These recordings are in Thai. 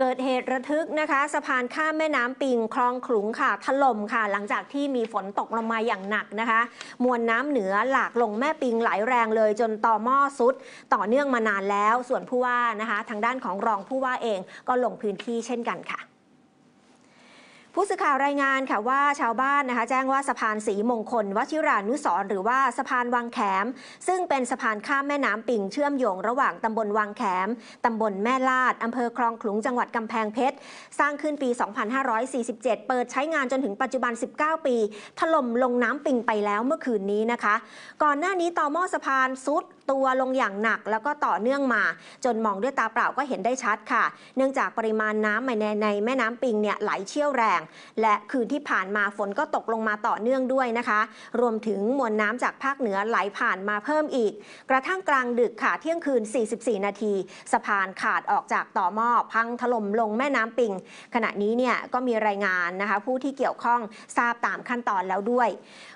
เกิดเหตุระทึกนะคะ สะพานข้ามแม่น้ำปิงคลองขลุงค่ะถล่มค่ะหลังจากที่มีฝนตกลงมาอย่างหนักนะคะ มวลน้ำเหนือหลากลงแม่ปิงไหลแรงเลยจนต่อหม้อซุด ต่อเนื่องมานานแล้วส่วนผู้ว่านะคะ ทางด้านของรองผู้ว่าเองก็ลงพื้นที่เช่นกันค่ะผู้สื่อข่าวรายงานค่ะว่าชาวบ้านนะคะ แจ้งว่าสะพานสีมงคลวชิรานุสรหรือว่าสะพานวังแขม ซึ่งเป็นสะพานข้ามแม่น้ำปิงเชื่อมโยงระหว่างตำบลวังแขม ตำบลแม่ลาด อำเภอคลองขลุงจังหวัดกำแพงเพชร สร้างขึ้นปี 2547 เปิดใช้งานจนถึงปัจจุบัน 19 ปี ถล่มลงน้ำปิงไปแล้วเมื่อคืนนี้นะคะ ก่อนหน้านี้ต่อหม้อสะพานซุดตัวลงอย่างหนักแล้วก็ต่อเนื่องมาจนมองด้วยตาเปล่าก็เห็นได้ชัดค่ะ เนื่องจากปริมาณน้ำในในแม่น้ำปิงเนี่ยไหลเชี่ยวแรง และคืนที่ผ่านมาฝนก็ตกลงมาต่อเนื่องด้วยนะคะ รวมถึงมวลน้ำจากภาคเหนือไหลผ่านมาเพิ่มอีก กระทั่งกลางดึกค่ะเที่ยงคืน 44 นาทีสะพานขาดออกจากต่อหม้อพังถล่มลงแม่น้ำปิง ขณะนี้เนี่ยก็มีรายงานนะคะผู้ที่เกี่ยวข้องทราบตามขั้นตอนแล้วด้วย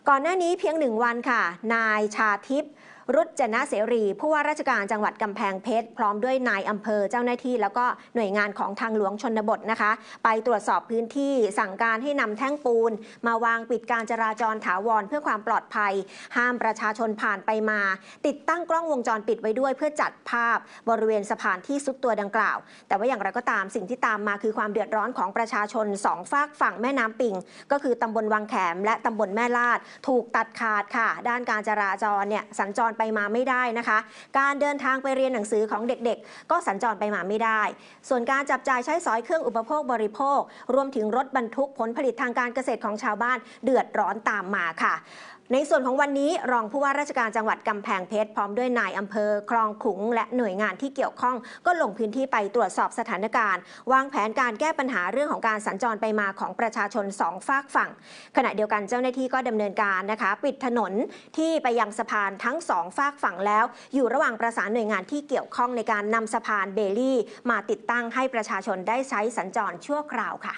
ก่อนหน้านี้เพียงหนึ่งวันค่ะ นายชาทิพย์รุจนะเสรี ผู้ว่าราชการจังหวัดกำแพงเพชรพร้อมด้วย นายอำเภอเจ้าหน้าที่ แล้วก็หน่วยงานของทางหลวงชนบทนะคะ ไปตรวจสอบพื้นที่สั่งการให้นำแท่งปูนมาวางปิดการจราจรถาวร เพื่อความปลอดภัยห้ามประชาชนผ่านไปมา ติดตั้งกล้องวงจรปิดไว้ด้วย เพื่อจัดภาพบริเวณสะพานที่ซุดตัวดังกล่าว แต่ว่าอย่างไรก็ตามสิ่งที่ตามมา คือความเดือดร้อนของประชาชนสองฝากฝั่งแม่น้ำปิงก็คือตำบลวังแขมและตำบลแม่ลาดถูกตัดขาดค่ะ ด้านการจราจรเนี่ยสัญจรไปมาไม่ได้นะคะ การเดินทางไปเรียนหนังสือของเด็กๆ ก็สัญจรไปมาไม่ได้ ส่วนการจับจ่ายใช้สอยเครื่องอุปโภคบริโภค รวมถึงรถบรรทุกผลผลิตทางการเกษตรของชาวบ้านเดือดร้อนตามมาค่ะในส่วนของวันนี้รองผู้ว่าราชการจังหวัด กำแพงเพชรพร้อมด้วยนายอำเภอคลองขุงและหน่วยงานที่เกี่ยวข้อง ก็ลงพื้นที่ไปตรวจสอบสถานการณ์ วางแผนการแก้ปัญหาเรื่องของการสัญจรไปมาของประชาชนสองฝากฝั่ง ขณะเดียวกันเจ้าหน้าที่ก็ดำเนินการนะคะ ปิดถนนที่ไปยังสะพานทั้งสองฝากฝั่งแล้ว อยู่ระหว่างประสานหน่วยงานที่เกี่ยวข้องในการนำสะพานเบลลี่ มาติดตั้งให้ประชาชนได้ใช้สัญจรชั่วคราวค่ะ